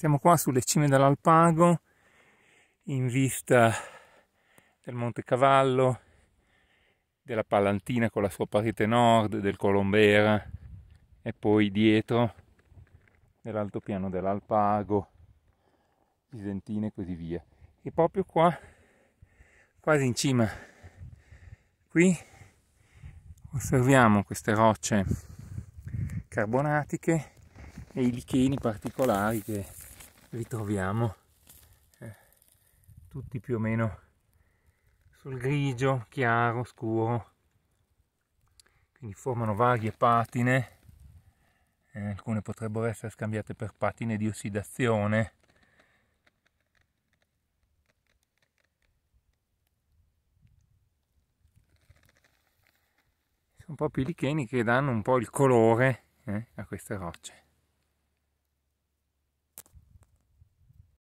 Siamo qua sulle cime dell'Alpago, in vista del Monte Cavallo, della Palantina con la sua parete nord, del Colombera e poi dietro dell'altopiano dell'Alpago, Pisentina e così via. E proprio qua, quasi in cima, qui osserviamo queste rocce carbonatiche e i licheni particolari che ritroviamo eh, tutti più o meno sul grigio chiaro scuro quindi formano varie patine eh, alcune potrebbero essere scambiate per patine di ossidazione sono proprio i licheni che danno un po' il colore eh, a queste rocce